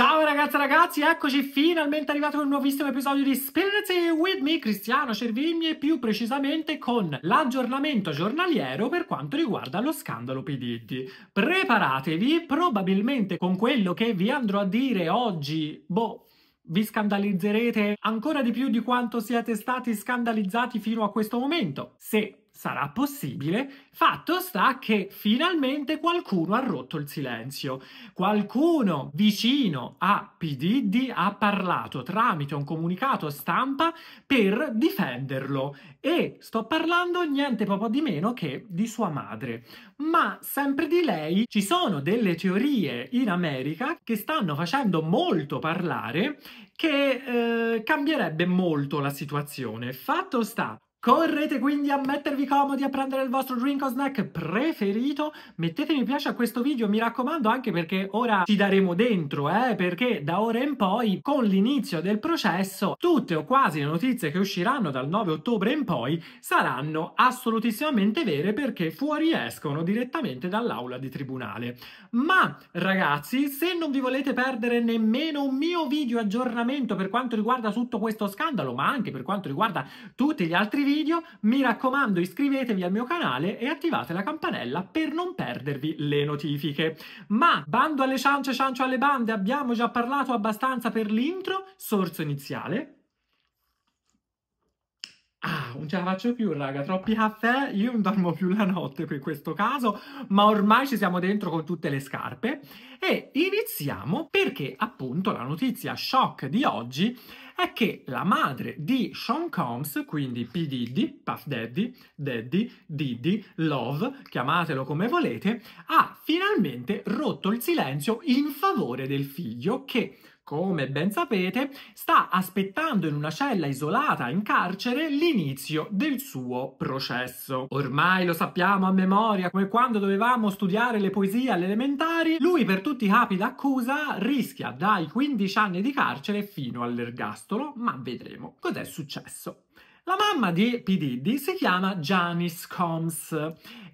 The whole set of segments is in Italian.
Ciao ragazzi ragazzi, eccoci finalmente arrivati con un nuovissimo episodio di Spirits With Me, Cristiano Cervigni e più precisamente con l'aggiornamento giornaliero per quanto riguarda lo scandalo PDD. Preparatevi, probabilmente con quello che vi andrò a dire oggi, boh, vi scandalizzerete ancora di più di quanto siete stati scandalizzati fino a questo momento. Se sarà possibile, fatto sta che finalmente qualcuno ha rotto il silenzio. Qualcuno vicino a PDD ha parlato tramite un comunicato stampa per difenderlo e sto parlando niente proprio di meno che di sua madre. Ma sempre di lei ci sono delle teorie in America che stanno facendo molto parlare che eh, cambierebbe molto la situazione. Fatto sta Correte quindi a mettervi comodi a prendere il vostro drink o snack preferito, mettete mi piace a questo video mi raccomando anche perché ora ci daremo dentro eh, perché da ora in poi con l'inizio del processo tutte o quasi le notizie che usciranno dal 9 ottobre in poi saranno assolutissimamente vere perché fuoriescono direttamente dall'aula di tribunale. Ma ragazzi se non vi volete perdere nemmeno un mio video aggiornamento per quanto riguarda tutto questo scandalo ma anche per quanto riguarda tutti gli altri video video, mi raccomando iscrivetevi al mio canale e attivate la campanella per non perdervi le notifiche. Ma bando alle ciance, ciancio alle bande, abbiamo già parlato abbastanza per l'intro, sorso iniziale, Ah, non ce la faccio più, raga, troppi caffè, io non dormo più la notte per questo caso, ma ormai ci siamo dentro con tutte le scarpe e iniziamo perché appunto la notizia shock di oggi è che la madre di Sean Combs, quindi P. Diddy, Puff Daddy, Daddy, Diddy, Love, chiamatelo come volete, ha finalmente rotto il silenzio in favore del figlio che come ben sapete, sta aspettando in una cella isolata in carcere l'inizio del suo processo. Ormai lo sappiamo a memoria, come quando dovevamo studiare le poesie alle elementari, lui per tutti i capi d'accusa rischia dai 15 anni di carcere fino all'ergastolo, ma vedremo cos'è successo. La mamma di P. Diddy si chiama Janice Combs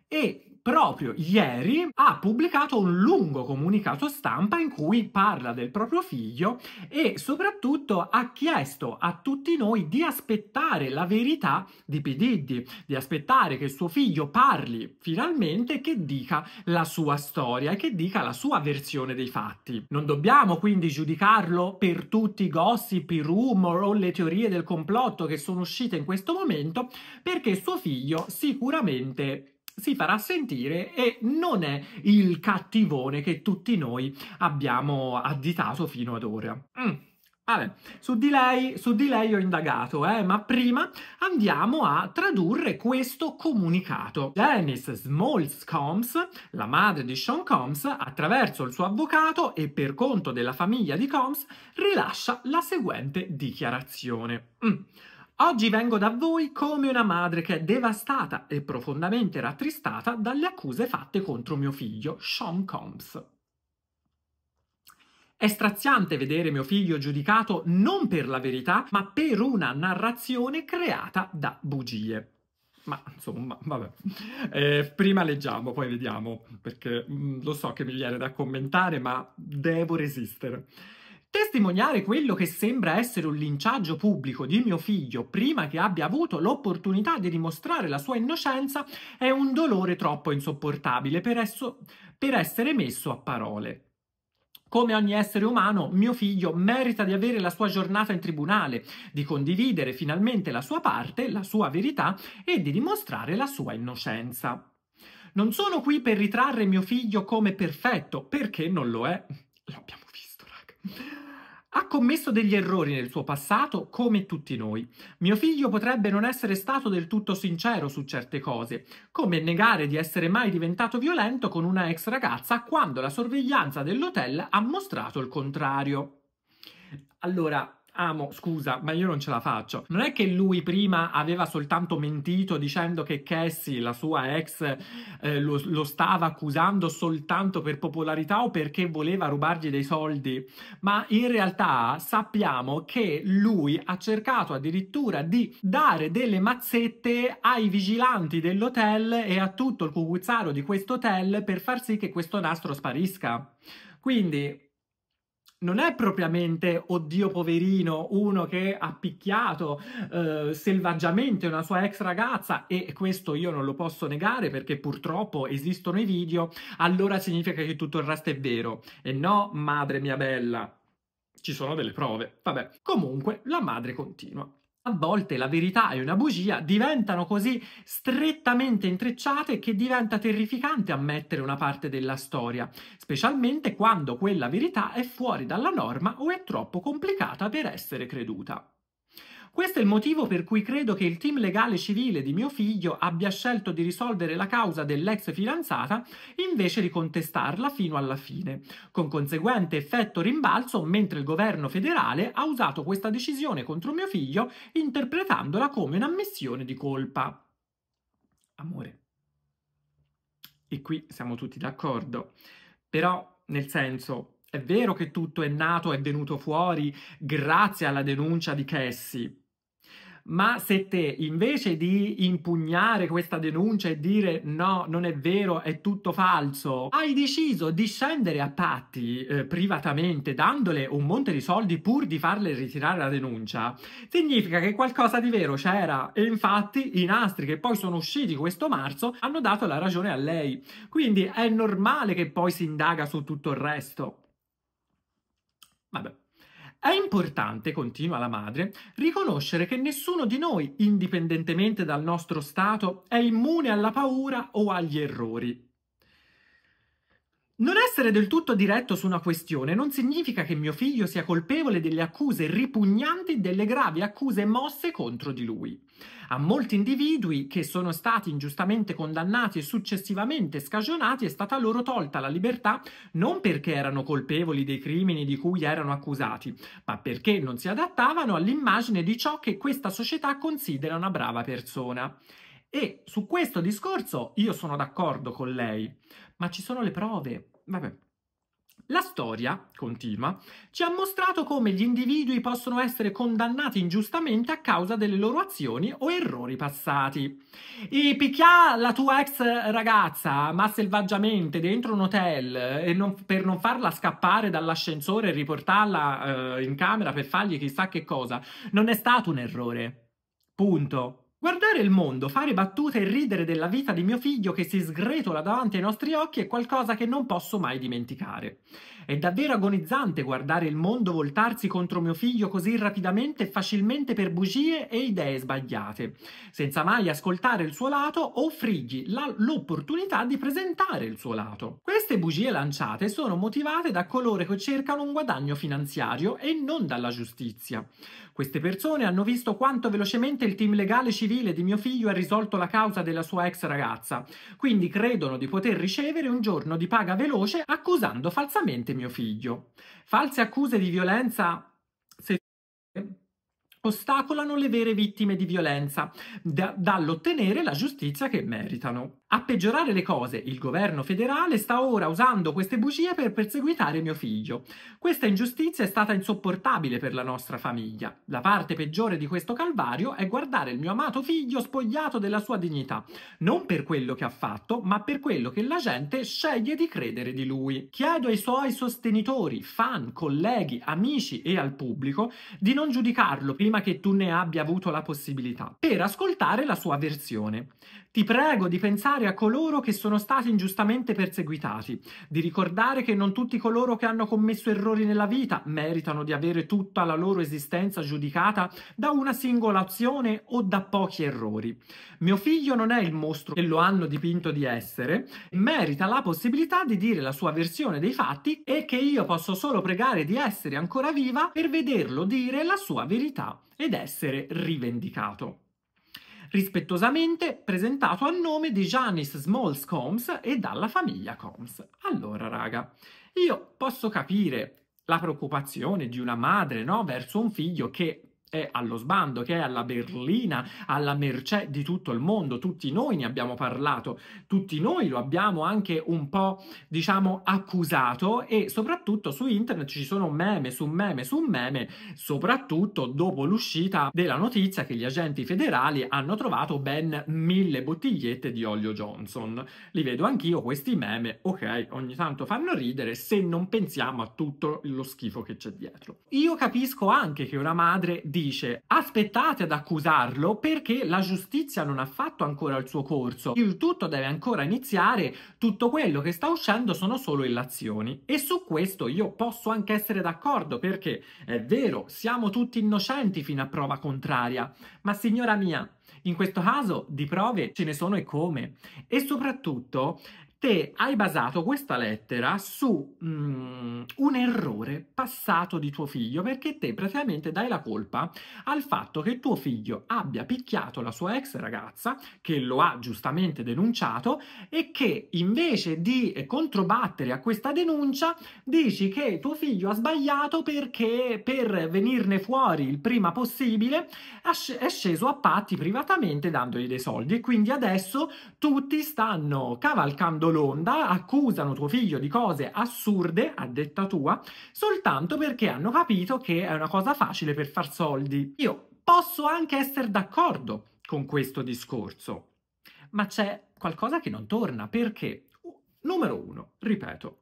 e proprio ieri ha pubblicato un lungo comunicato stampa in cui parla del proprio figlio e soprattutto ha chiesto a tutti noi di aspettare la verità di P. Diddy, di aspettare che suo figlio parli finalmente, che dica la sua storia e che dica la sua versione dei fatti. Non dobbiamo quindi giudicarlo per tutti i gossip, i rumor o le teorie del complotto che sono uscite in questo momento perché suo figlio sicuramente si farà sentire e non è il cattivone che tutti noi abbiamo additato fino ad ora. Mm. Vabbè, su di, lei, su di lei ho indagato, eh, ma prima andiamo a tradurre questo comunicato. Dennis Smalls Combs, la madre di Sean Combs, attraverso il suo avvocato e per conto della famiglia di Combs, rilascia la seguente dichiarazione. Mm. Oggi vengo da voi come una madre che è devastata e profondamente rattristata dalle accuse fatte contro mio figlio, Sean Combs. È straziante vedere mio figlio giudicato non per la verità, ma per una narrazione creata da bugie. Ma insomma, vabbè. Eh, prima leggiamo, poi vediamo, perché mh, mm, lo so che mi viene da commentare, ma devo resistere. Testimoniare quello che sembra essere un linciaggio pubblico di mio figlio prima che abbia avuto l'opportunità di dimostrare la sua innocenza è un dolore troppo insopportabile per, esso, per essere messo a parole. Come ogni essere umano, mio figlio merita di avere la sua giornata in tribunale, di condividere finalmente la sua parte, la sua verità e di dimostrare la sua innocenza. Non sono qui per ritrarre mio figlio come perfetto, perché non lo è. L'abbiamo visto, raga. Ha commesso degli errori nel suo passato, come tutti noi. Mio figlio potrebbe non essere stato del tutto sincero su certe cose, come negare di essere mai diventato violento con una ex ragazza quando la sorveglianza dell'hotel ha mostrato il contrario. Allora, amo, scusa, ma io non ce la faccio. Non è che lui prima aveva soltanto mentito dicendo che Cassie, la sua ex, eh, lo, lo stava accusando soltanto per popolarità o perché voleva rubargli dei soldi, ma in realtà sappiamo che lui ha cercato addirittura di dare delle mazzette ai vigilanti dell'hotel e a tutto il cucuzzaro di questo hotel per far sì che questo nastro sparisca. Quindi non è propriamente, oddio poverino, uno che ha picchiato eh, selvaggiamente una sua ex ragazza, e questo io non lo posso negare perché purtroppo esistono i video, allora significa che tutto il resto è vero. E no, madre mia bella, ci sono delle prove. Vabbè, comunque la madre continua. A volte la verità e una bugia diventano così strettamente intrecciate che diventa terrificante ammettere una parte della storia, specialmente quando quella verità è fuori dalla norma o è troppo complicata per essere creduta. Questo è il motivo per cui credo che il team legale civile di mio figlio abbia scelto di risolvere la causa dell'ex fidanzata invece di contestarla fino alla fine, con conseguente effetto rimbalzo mentre il governo federale ha usato questa decisione contro mio figlio interpretandola come un'ammissione di colpa. Amore. E qui siamo tutti d'accordo. Però, nel senso, è vero che tutto è nato, e venuto fuori grazie alla denuncia di Cassie, ma se te invece di impugnare questa denuncia e dire no, non è vero, è tutto falso, hai deciso di scendere a patti eh, privatamente dandole un monte di soldi pur di farle ritirare la denuncia, significa che qualcosa di vero c'era e infatti i nastri che poi sono usciti questo marzo hanno dato la ragione a lei. Quindi è normale che poi si indaga su tutto il resto. Vabbè. È importante, continua la madre, riconoscere che nessuno di noi, indipendentemente dal nostro stato, è immune alla paura o agli errori. Non essere del tutto diretto su una questione non significa che mio figlio sia colpevole delle accuse ripugnanti, delle gravi accuse mosse contro di lui a molti individui che sono stati ingiustamente condannati e successivamente scagionati è stata loro tolta la libertà non perché erano colpevoli dei crimini di cui erano accusati, ma perché non si adattavano all'immagine di ciò che questa società considera una brava persona. E su questo discorso io sono d'accordo con lei, ma ci sono le prove. Vabbè, la storia, continua, ci ha mostrato come gli individui possono essere condannati ingiustamente a causa delle loro azioni o errori passati. E picchia la tua ex ragazza, ma selvaggiamente, dentro un hotel non, per non farla scappare dall'ascensore e riportarla eh, in camera per fargli chissà che cosa, non è stato un errore. Punto. Guardare il mondo, fare battute e ridere della vita di mio figlio che si sgretola davanti ai nostri occhi è qualcosa che non posso mai dimenticare. È davvero agonizzante guardare il mondo voltarsi contro mio figlio così rapidamente e facilmente per bugie e idee sbagliate, senza mai ascoltare il suo lato o friggi l'opportunità di presentare il suo lato. Queste bugie lanciate sono motivate da coloro che cercano un guadagno finanziario e non dalla giustizia. Queste persone hanno visto quanto velocemente il team legale civile di mio figlio ha risolto la causa della sua ex ragazza, quindi credono di poter ricevere un giorno di paga veloce accusando falsamente mio figlio. False accuse di violenza ostacolano le vere vittime di violenza da, dall'ottenere la giustizia che meritano. A peggiorare le cose, il governo federale sta ora usando queste bugie per perseguitare mio figlio. Questa ingiustizia è stata insopportabile per la nostra famiglia. La parte peggiore di questo calvario è guardare il mio amato figlio spogliato della sua dignità, non per quello che ha fatto, ma per quello che la gente sceglie di credere di lui. Chiedo ai suoi sostenitori, fan, colleghi, amici e al pubblico di non giudicarlo prima prima che tu ne abbia avuto la possibilità, per ascoltare la sua versione. Ti prego di pensare a coloro che sono stati ingiustamente perseguitati, di ricordare che non tutti coloro che hanno commesso errori nella vita meritano di avere tutta la loro esistenza giudicata da una singola azione o da pochi errori. Mio figlio non è il mostro che lo hanno dipinto di essere, merita la possibilità di dire la sua versione dei fatti e che io posso solo pregare di essere ancora viva per vederlo dire la sua verità ed essere rivendicato. Rispettosamente presentato a nome di Janice Smalls Combs e dalla famiglia Combs. Allora, raga, io posso capire la preoccupazione di una madre no? verso un figlio che è allo sbando, che è alla berlina, alla mercè di tutto il mondo. Tutti noi ne abbiamo parlato, tutti noi lo abbiamo anche un po', diciamo, accusato e soprattutto su internet ci sono meme su meme su meme, soprattutto dopo l'uscita della notizia che gli agenti federali hanno trovato ben mille bottigliette di olio Johnson. Li vedo anch'io questi meme, ok, ogni tanto fanno ridere se non pensiamo a tutto lo schifo che c'è dietro. Io capisco anche che una madre dice aspettate ad accusarlo perché la giustizia non ha fatto ancora il suo corso, il tutto deve ancora iniziare, tutto quello che sta uscendo sono solo illazioni e su questo io posso anche essere d'accordo perché è vero, siamo tutti innocenti fino a prova contraria, ma signora mia, in questo caso di prove ce ne sono e come. E soprattutto te hai basato questa lettera su mm, un errore passato di tuo figlio perché te praticamente dai la colpa al fatto che tuo figlio abbia picchiato la sua ex ragazza che lo ha giustamente denunciato e che invece di controbattere a questa denuncia dici che tuo figlio ha sbagliato perché per venirne fuori il prima possibile è sceso a patti privatamente dandogli dei soldi e quindi adesso tutti stanno cavalcando Leonardo Londa accusano tuo figlio di cose assurde, a detta tua, soltanto perché hanno capito che è una cosa facile per far soldi. Io posso anche essere d'accordo con questo discorso, ma c'è qualcosa che non torna perché, numero uno, ripeto,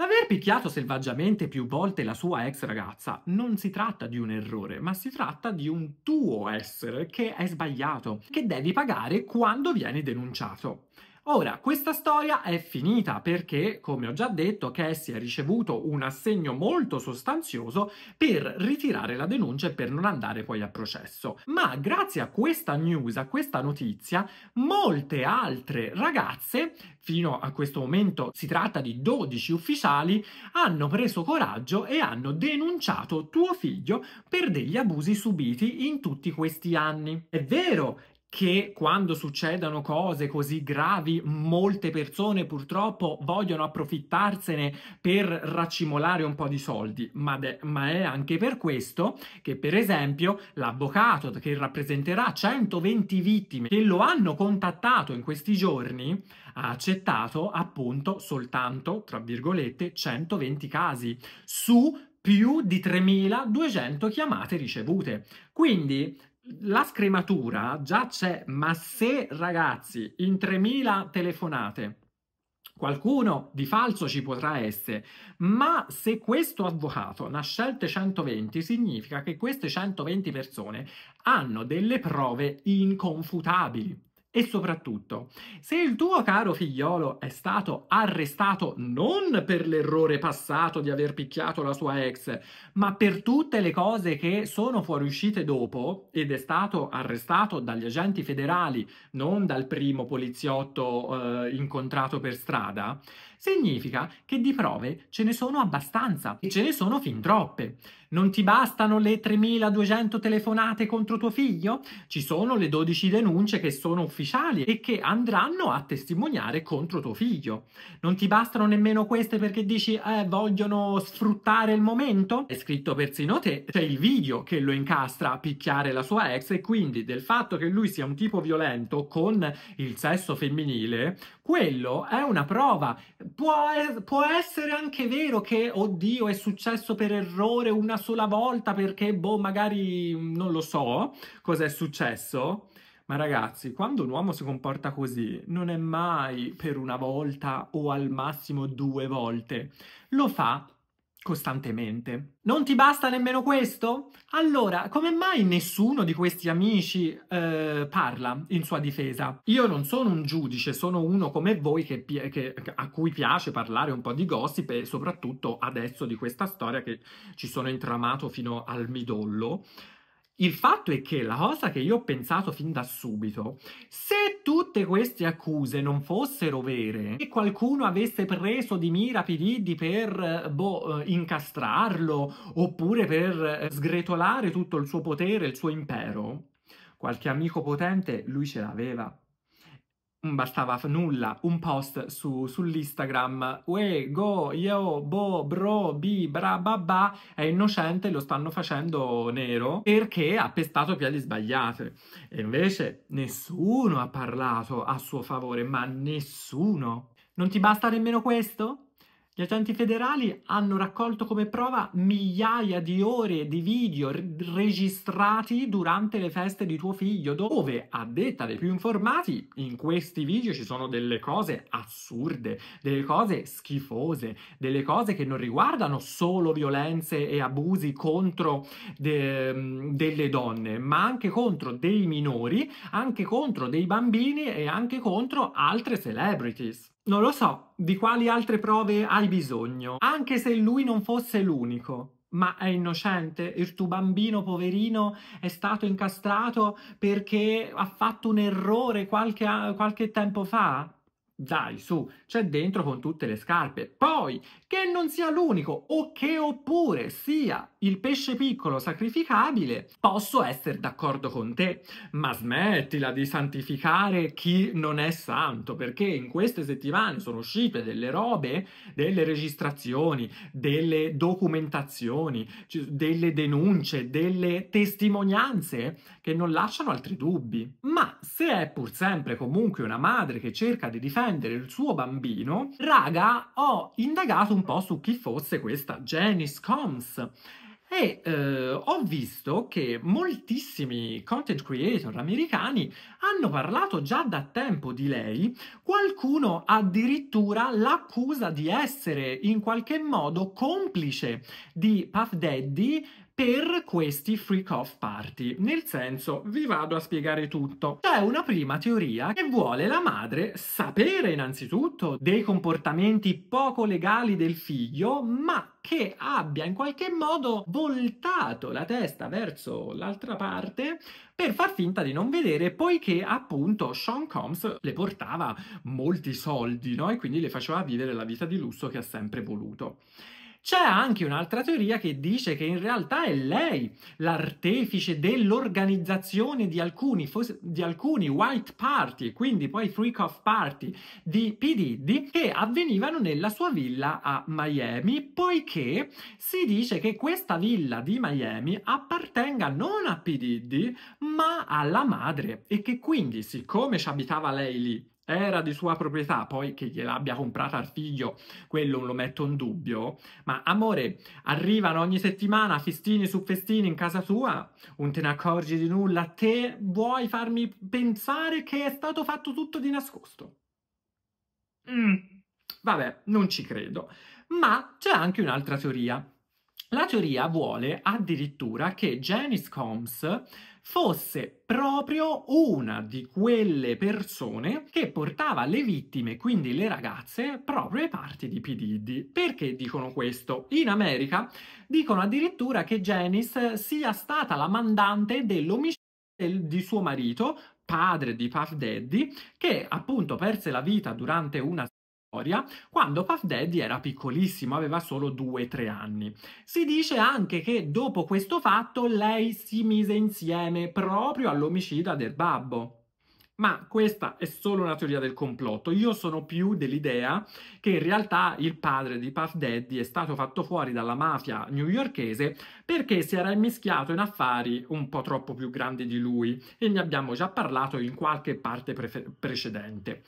L'aver picchiato selvaggiamente più volte la sua ex ragazza non si tratta di un errore, ma si tratta di un tuo essere che è sbagliato, che devi pagare quando vieni denunciato. Ora, questa storia è finita perché, come ho già detto, Cassie ha ricevuto un assegno molto sostanzioso per ritirare la denuncia e per non andare poi a processo. Ma grazie a questa news, a questa notizia, molte altre ragazze, fino a questo momento si tratta di 12 ufficiali, hanno preso coraggio e hanno denunciato tuo figlio per degli abusi subiti in tutti questi anni. È vero che quando succedono cose così gravi, molte persone purtroppo vogliono approfittarsene per raccimolare un po' di soldi, ma, de- ma è anche per questo che per esempio l'avvocato che rappresenterà 120 vittime che lo hanno contattato in questi giorni ha accettato appunto soltanto, tra virgolette, 120 casi su più di 3.200 chiamate ricevute. Quindi la scrematura già c'è, ma se ragazzi in 3.000 telefonate qualcuno di falso ci potrà essere, ma se questo avvocato ne ha scelte 120 significa che queste 120 persone hanno delle prove inconfutabili. E soprattutto, se il tuo caro figliolo è stato arrestato non per l'errore passato di aver picchiato la sua ex, ma per tutte le cose che sono fuoriuscite dopo ed è stato arrestato dagli agenti federali, non dal primo poliziotto eh, incontrato per strada, significa che di prove ce ne sono abbastanza, e ce ne sono fin troppe. Non ti bastano le 3200 telefonate contro tuo figlio? Ci sono le 12 denunce che sono ufficiali e che andranno a testimoniare contro tuo figlio. Non ti bastano nemmeno queste perché dici eh, vogliono sfruttare il momento? È scritto persino te, c'è il video che lo incastra a picchiare la sua ex e quindi del fatto che lui sia un tipo violento con il sesso femminile, quello è una prova può, può, essere anche vero che, oddio, è successo per errore una sola volta perché, boh, magari mm, non lo so cosa è successo. Ma ragazzi, quando un uomo si comporta così, non è mai per una volta o al massimo due volte. Lo fa costantemente. Non ti basta nemmeno questo? Allora, come mai nessuno di questi amici eh, parla in sua difesa? Io non sono un giudice, sono uno come voi che, che, a cui piace parlare un po' di gossip e soprattutto adesso di questa storia che ci sono intramato fino al midollo. Il fatto è che la cosa che io ho pensato fin da subito, se tutte queste accuse non fossero vere e qualcuno avesse preso di mira Pididdi per eh, boh, eh, incastrarlo oppure per eh, sgretolare tutto il suo potere, il suo impero, qualche amico potente lui ce l'aveva non bastava nulla, un post su, sull'Instagram, ue, go, io, bo, bro, bi, bra, ba, ba, è innocente, lo stanno facendo nero perché ha pestato piedi sbagliate. E invece nessuno ha parlato a suo favore, ma nessuno. Non ti basta nemmeno questo? Gli agenti federali hanno raccolto come prova migliaia di ore di video registrati durante le feste di tuo figlio, dove, a detta dei più informati, in questi video ci sono delle cose assurde, delle cose schifose, delle cose che non riguardano solo violenze e abusi contro de- delle donne, ma anche contro dei minori, anche contro dei bambini e anche contro altre celebrities. Non lo so di quali altre prove hai bisogno, anche se lui non fosse l'unico. Ma è innocente, il tuo bambino poverino è stato incastrato perché ha fatto un errore qualche, qualche tempo fa? Dai, su, c'è dentro con tutte le scarpe. Poi, che non sia l'unico o che oppure sia il pesce piccolo sacrificabile, posso essere d'accordo con te, ma smettila di santificare chi non è santo, perché in queste settimane sono uscite delle robe, delle registrazioni, delle documentazioni, delle denunce, delle testimonianze che non lasciano altri dubbi. Ma se è pur sempre comunque una madre che cerca di difendere difendere il suo bambino, raga, ho indagato un po' su chi fosse questa Janice Combs. E eh, ho visto che moltissimi content creator americani hanno parlato già da tempo di lei, qualcuno addirittura l'accusa di essere in qualche modo complice di Puff Daddy per questi freak off party. Nel senso, vi vado a spiegare tutto. C'è una prima teoria che vuole la madre sapere innanzitutto dei comportamenti poco legali del figlio, ma che abbia in qualche modo voltato la testa verso l'altra parte per far finta di non vedere, poiché appunto Sean Combs le portava molti soldi, no? E quindi le faceva vivere la vita di lusso che ha sempre voluto. C'è anche un'altra teoria che dice che in realtà è lei l'artefice dell'organizzazione di alcuni, di alcuni white party, quindi poi freak of party di P. Diddy, che avvenivano nella sua villa a Miami, poiché si dice che questa villa di Miami appartenga non a P. Diddy, ma alla madre e che quindi, siccome ci abitava lei lì era di sua proprietà, poi che gliel'abbia comprata al figlio, quello lo metto in dubbio, ma amore, arrivano ogni settimana festini su festini in casa tua, non te ne accorgi di nulla, te vuoi farmi pensare che è stato fatto tutto di nascosto? Mm, vabbè, non ci credo, ma c'è anche un'altra teoria. La teoria vuole addirittura che Janice Combs fosse proprio una di quelle persone che portava le vittime, quindi le ragazze, proprio ai parti di P. Diddy. Perché dicono questo? In America dicono addirittura che Janice sia stata la mandante dell'omicidio di suo marito, padre di Puff Daddy, che appunto perse la vita durante una quando Puff Daddy era piccolissimo, aveva solo 2-3 anni. Si dice anche che dopo questo fatto lei si mise insieme proprio all'omicida del babbo. Ma questa è solo una teoria del complotto. Io sono più dell'idea che in realtà il padre di Puff Daddy è stato fatto fuori dalla mafia newyorkese perché si era immischiato in affari un po' troppo più grandi di lui e ne abbiamo già parlato in qualche parte pre- precedente.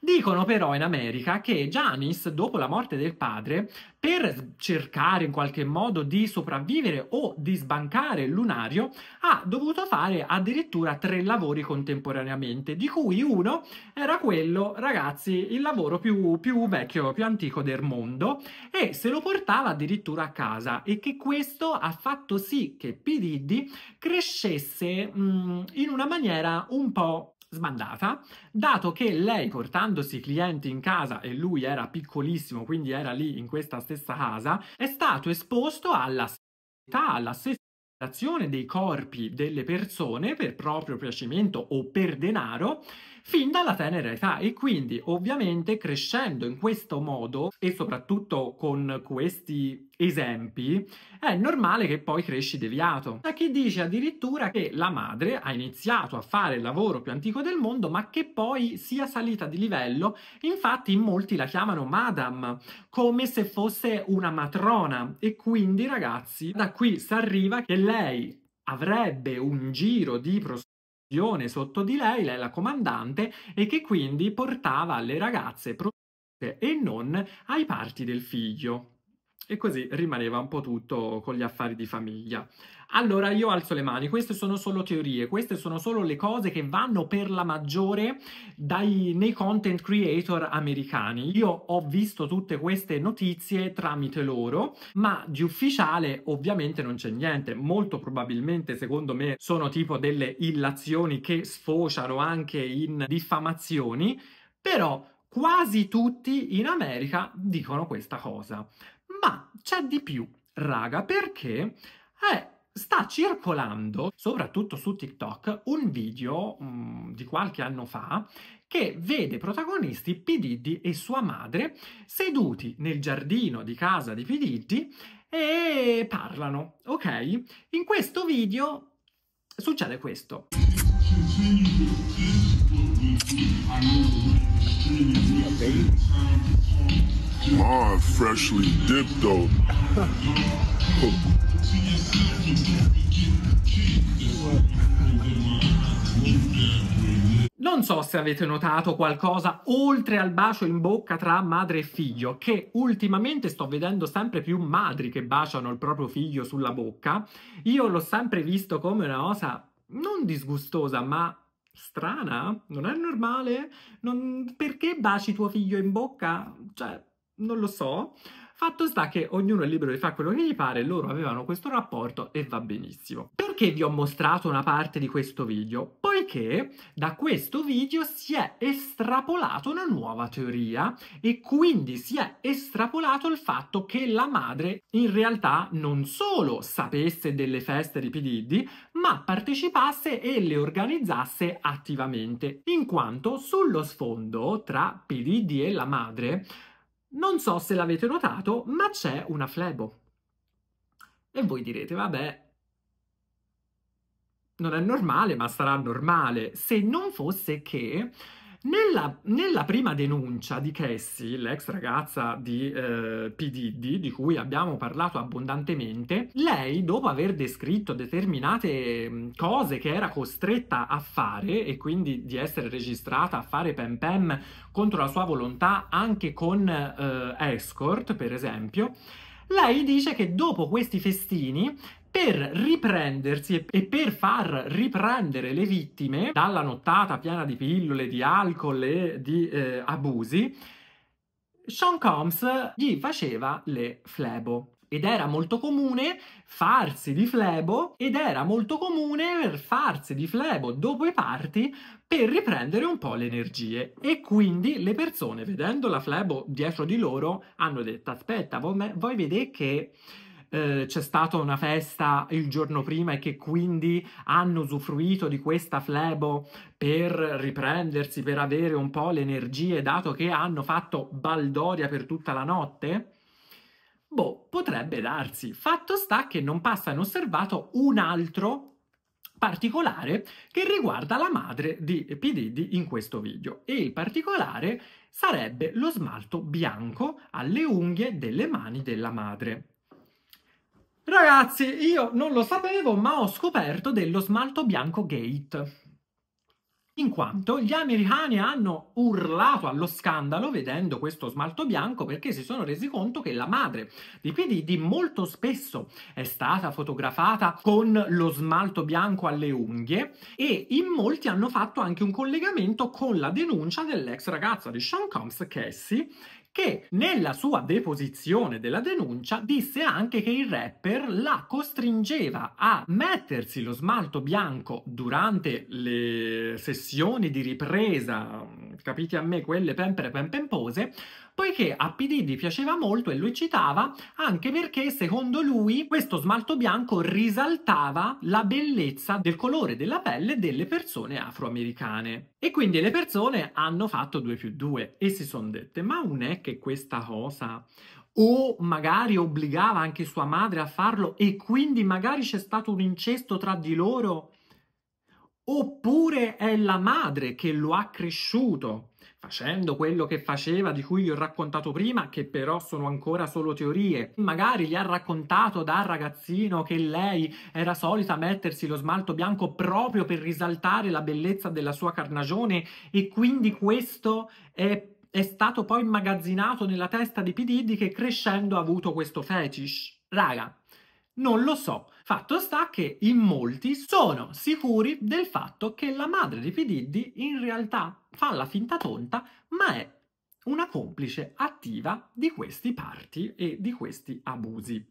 Dicono però in America che Janice, dopo la morte del padre, per cercare in qualche modo di sopravvivere o di sbancare il lunario, ha dovuto fare addirittura tre lavori contemporaneamente, di cui uno era quello, ragazzi, il lavoro più, più vecchio, più antico del mondo, e se lo portava addirittura a casa, e che questo ha fatto sì che P. Diddy crescesse mh, mm, in una maniera un po' sbandata, dato che lei portandosi clienti in casa e lui era piccolissimo, quindi era lì in questa stessa casa, è stato esposto alla stessa, alla sessualizzazione dei corpi delle persone per proprio piacimento o per denaro fin dalla tenera età e quindi ovviamente crescendo in questo modo e soprattutto con questi esempi, è normale che poi cresci deviato. Da chi dice addirittura che la madre ha iniziato a fare il lavoro più antico del mondo, ma che poi sia salita di livello, infatti in molti la chiamano madam, come se fosse una matrona. E quindi, ragazzi, da qui si arriva che lei avrebbe un giro di prostituzione sotto di lei, lei la comandante, e che quindi portava le ragazze prostitute e non ai parti del figlio. E così rimaneva un po' tutto con gli affari di famiglia. Allora io alzo le mani, queste sono solo teorie, queste sono solo le cose che vanno per la maggiore dai, nei content creator americani. Io ho visto tutte queste notizie tramite loro, ma di ufficiale ovviamente non c'è niente. Molto probabilmente, secondo me, sono tipo delle illazioni che sfociano anche in diffamazioni, però quasi tutti in America dicono questa cosa. Ma c'è di più, raga, perché è eh, sta circolando, soprattutto su TikTok, un video um, di qualche anno fa che vede protagonisti Pididdi e sua madre seduti nel giardino di casa di Pididdi e parlano, ok? In questo video succede questo. freshly dipped though. Non so se avete notato qualcosa oltre al bacio in bocca tra madre e figlio, che ultimamente sto vedendo sempre più madri che baciano il proprio figlio sulla bocca. Io l'ho sempre visto come una cosa non disgustosa, ma strana, non è normale? Non... Perché baci tuo figlio in bocca? Cioè, non lo so. Fatto sta che ognuno è libero di fare quello che gli pare, loro avevano questo rapporto e va benissimo. Perché vi ho mostrato una parte di questo video? Poiché da questo video si è estrapolata una nuova teoria e quindi si è estrapolato il fatto che la madre in realtà non solo sapesse delle feste di PDD, ma partecipasse e le organizzasse attivamente, in quanto sullo sfondo tra PDD e la madre non so se l'avete notato, ma c'è una flebo. E voi direte, vabbè, non è normale, ma sarà normale, se non fosse che nella, nella prima denuncia di Cassie, l'ex ragazza di eh, P. di cui abbiamo parlato abbondantemente, lei, dopo aver descritto determinate mm, cose che era costretta a fare e quindi di essere registrata a fare pam pam contro la sua volontà anche con eh, escort, per esempio, lei dice che dopo questi festini per riprendersi e per far riprendere le vittime dalla nottata piena di pillole, di alcol e di eh, abusi, Sean Combs gli faceva le flebo. Ed era molto comune farsi di flebo, ed era molto comune farsi di flebo dopo i parti per riprendere un po' le energie. E quindi le persone, vedendo la flebo dietro di loro, hanno detto: Aspetta, voi, voi che eh, c'è stata una festa il giorno prima e che quindi hanno usufruito di questa flebo per riprendersi, per avere un po' le energie, dato che hanno fatto baldoria per tutta la notte? Boh, potrebbe darsi. Fatto sta che non passa inosservato un altro particolare che riguarda la madre di Pididi in questo video e il particolare sarebbe lo smalto bianco alle unghie delle mani della madre. Ragazzi, io non lo sapevo, ma ho scoperto dello smalto bianco gate. In quanto gli americani hanno urlato allo scandalo vedendo questo smalto bianco perché si sono resi conto che la madre di PDD molto spesso è stata fotografata con lo smalto bianco alle unghie e in molti hanno fatto anche un collegamento con la denuncia dell'ex ragazza di Sean Combs, Cassie, che nella sua deposizione della denuncia disse anche che il rapper la costringeva a mettersi lo smalto bianco durante le sessioni di ripresa, capite a me quelle pempere pempempose, poiché a Pididi piaceva molto e lo eccitava anche perché secondo lui questo smalto bianco risaltava la bellezza del colore della pelle delle persone afroamericane. E quindi le persone hanno fatto 2 più 2 e si sono dette ma non è che questa cosa o magari obbligava anche sua madre a farlo e quindi magari c'è stato un incesto tra di loro oppure è la madre che lo ha cresciuto facendo quello che faceva di cui vi ho raccontato prima, che però sono ancora solo teorie. Magari gli ha raccontato da ragazzino che lei era solita mettersi lo smalto bianco proprio per risaltare la bellezza della sua carnagione e quindi questo è è stato poi immagazzinato nella testa di P. Diddy che crescendo ha avuto questo fetish? Raga, non lo so. Fatto sta che in molti sono sicuri del fatto che la madre di P. Diddy in realtà fa la finta tonta, ma è una complice attiva di questi parti e di questi abusi.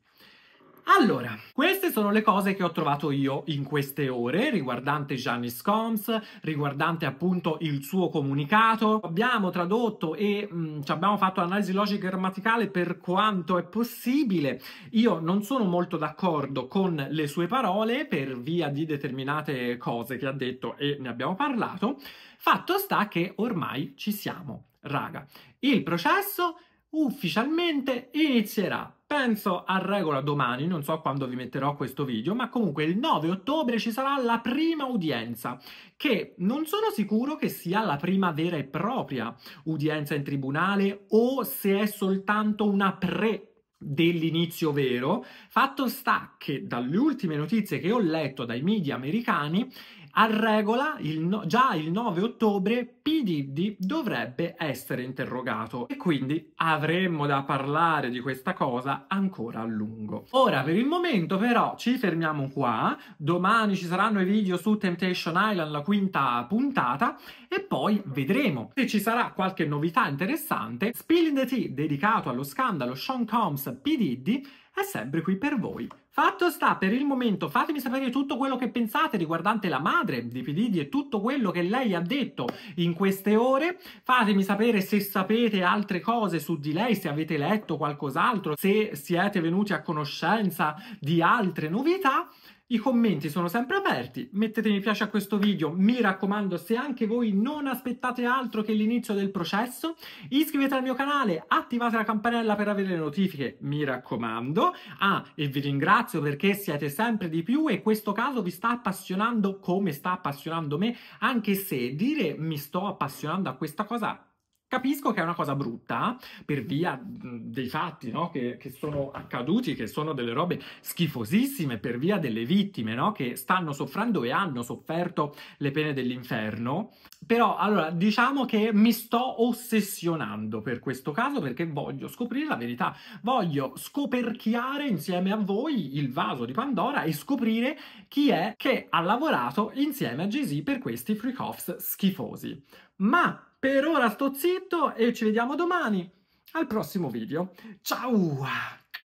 Allora, queste sono le cose che ho trovato io in queste ore riguardante Giannis Combs, riguardante appunto il suo comunicato. Abbiamo tradotto e mh, mm, ci abbiamo fatto analisi logica e grammaticale per quanto è possibile. Io non sono molto d'accordo con le sue parole per via di determinate cose che ha detto e ne abbiamo parlato. Fatto sta che ormai ci siamo, raga. Il processo ufficialmente inizierà penso a regola domani, non so quando vi metterò questo video, ma comunque il 9 ottobre ci sarà la prima udienza, che non sono sicuro che sia la prima vera e propria udienza in tribunale o se è soltanto una pre dell'inizio vero, fatto sta che dalle ultime notizie che ho letto dai media americani a regola, il no- già il 9 ottobre, P. Diddy dovrebbe essere interrogato e quindi avremmo da parlare di questa cosa ancora a lungo. Ora, per il momento però, ci fermiamo qua. Domani ci saranno i video su Temptation Island, la quinta puntata, e poi vedremo se ci sarà qualche novità interessante. Spilling the Tea, dedicato allo scandalo Sean Combs P. Diddy, è sempre qui per voi. Fatto sta, per il momento fatemi sapere tutto quello che pensate riguardante la madre di Pididi e tutto quello che lei ha detto in queste ore. Fatemi sapere se sapete altre cose su di lei, se avete letto qualcos'altro, se siete venuti a conoscenza di altre novità. I commenti sono sempre aperti, mettete mi piace a questo video, mi raccomando se anche voi non aspettate altro che l'inizio del processo, iscrivetevi al mio canale, attivate la campanella per avere le notifiche, mi raccomando. Ah, e vi ringrazio perché siete sempre di più e questo caso vi sta appassionando come sta appassionando me, anche se dire mi sto appassionando a questa cosa Capisco che è una cosa brutta per via dei fatti no? che, che, sono accaduti, che sono delle robe schifosissime per via delle vittime no? che stanno soffrendo e hanno sofferto le pene dell'inferno. Però allora diciamo che mi sto ossessionando per questo caso perché voglio scoprire la verità, voglio scoperchiare insieme a voi il vaso di Pandora e scoprire chi è che ha lavorato insieme a Jay-Z per questi freak-offs schifosi. Ma per ora sto zitto e ci vediamo domani al prossimo video. Ciao!